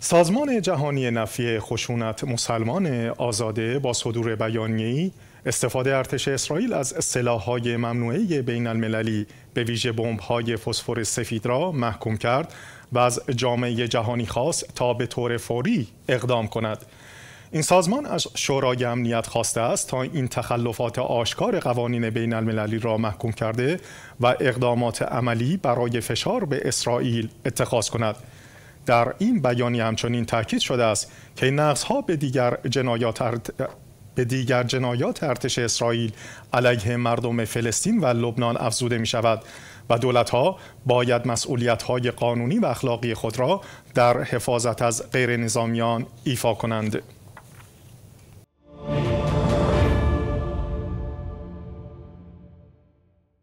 سازمان جهانی نفی خشونت مسلمان آزاده با صدور بیانیه‌ای استفاده ارتش اسرائیل از سلاح‌های ممنوعه بین المللی به ویژه بمب‌های فسفر سفید را محکوم کرد و از جامعه جهانی خواست تا به طور فوری اقدام کند. این سازمان از شورای امنیت خواسته است تا این تخلفات آشکار قوانین بین المللی را محکوم کرده و اقدامات عملی برای فشار به اسرائیل اتخاذ کند. در این بیانیه همچنین تاکید شده است که نقض ها به دیگر جنایات به دیگر جنایات ارتش اسرائیل علیه مردم فلسطین و لبنان افزوده می شود و دولت ها باید مسئولیت های قانونی و اخلاقی خود را در حفاظت از غیر نظامیان ایفا کنند.